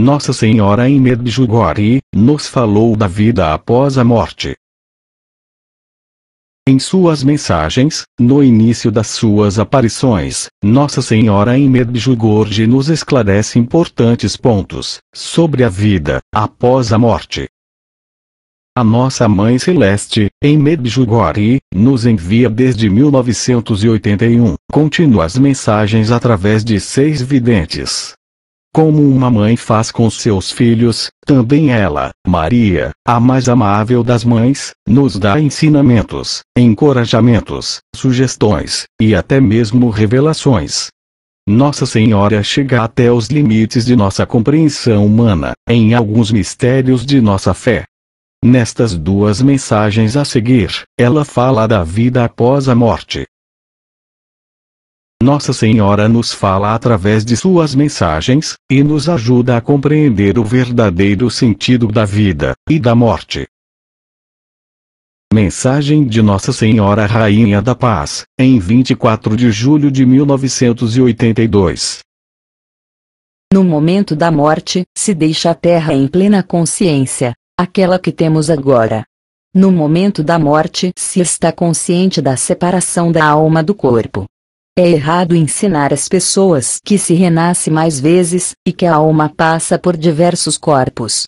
Nossa Senhora em Medjugorje, nos falou da vida após a morte. Em suas mensagens, no início das suas aparições, Nossa Senhora em Medjugorje nos esclarece importantes pontos sobre a vida após a morte. A nossa Mãe Celeste, em Medjugorje, nos envia desde 1981 contínuas mensagens através de seis videntes, como uma mãe faz com seus filhos, também ela, Maria, a mais amável das mães, nos dá ensinamentos, encorajamentos, sugestões, e até mesmo revelações. Nossa Senhora chega até os limites de nossa compreensão humana, em alguns mistérios de nossa fé. Nestas duas mensagens a seguir, ela fala da vida após a morte, nossa Senhora nos fala através de suas mensagens, e nos ajuda a compreender o verdadeiro sentido da vida e da morte. Mensagem de Nossa Senhora Rainha da Paz, em 24 de julho de 1982. No momento da morte, se deixa a terra em plena consciência, aquela que temos agora. No momento da morte, se está consciente da separação da alma do corpo, é errado ensinar as pessoas que se renasce mais vezes, e que a alma passa por diversos corpos.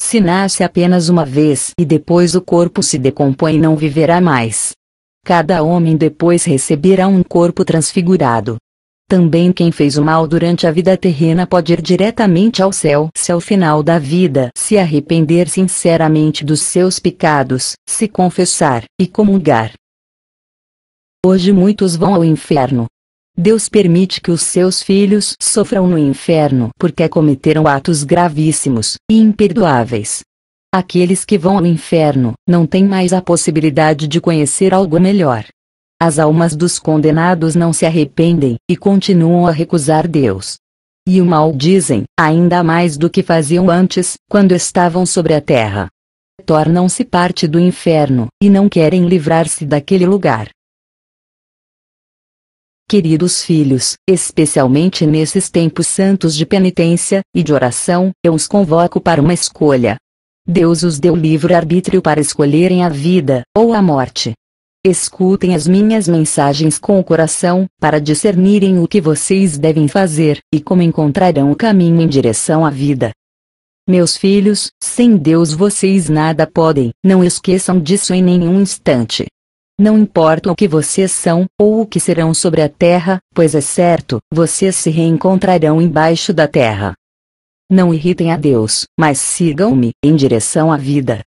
Se nasce apenas uma vez e depois o corpo se decompõe e não viverá mais. Cada homem depois receberá um corpo transfigurado. Também quem fez o mal durante a vida terrena pode ir diretamente ao céu se ao final da vida se arrepender sinceramente dos seus pecados, se confessar e comungar. Hoje muitos vão ao inferno, Deus permite que os seus filhos sofram no inferno porque cometeram atos gravíssimos e imperdoáveis. Aqueles que vão ao inferno não têm mais a possibilidade de conhecer algo melhor. As almas dos condenados não se arrependem e continuam a recusar Deus. E o mal dizem, ainda mais do que faziam antes, quando estavam sobre a terra. Tornam-se parte do inferno e não querem livrar-se daquele lugar. Queridos filhos, especialmente nesses tempos santos de penitência e de oração, eu os convoco para uma escolha. Deus os deu livre-arbítrio para escolherem a vida ou a morte. Escutem as minhas mensagens com o coração, para discernirem o que vocês devem fazer e como encontrarão o caminho em direção à vida. Meus filhos, sem Deus vocês nada podem, não esqueçam disso em nenhum instante. Não importa o que vocês são, ou o que serão sobre a terra, pois é certo, vocês se reencontrarão embaixo da terra. Não irritem a Deus, mas sigam-me, em direção à vida.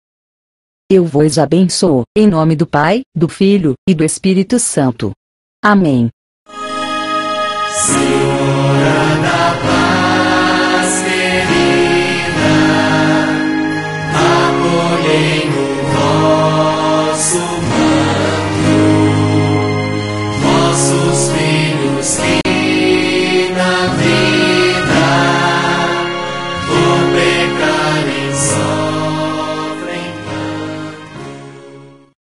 Eu vos abençoo, em nome do Pai, do Filho, e do Espírito Santo. Amém. Senhora da paz.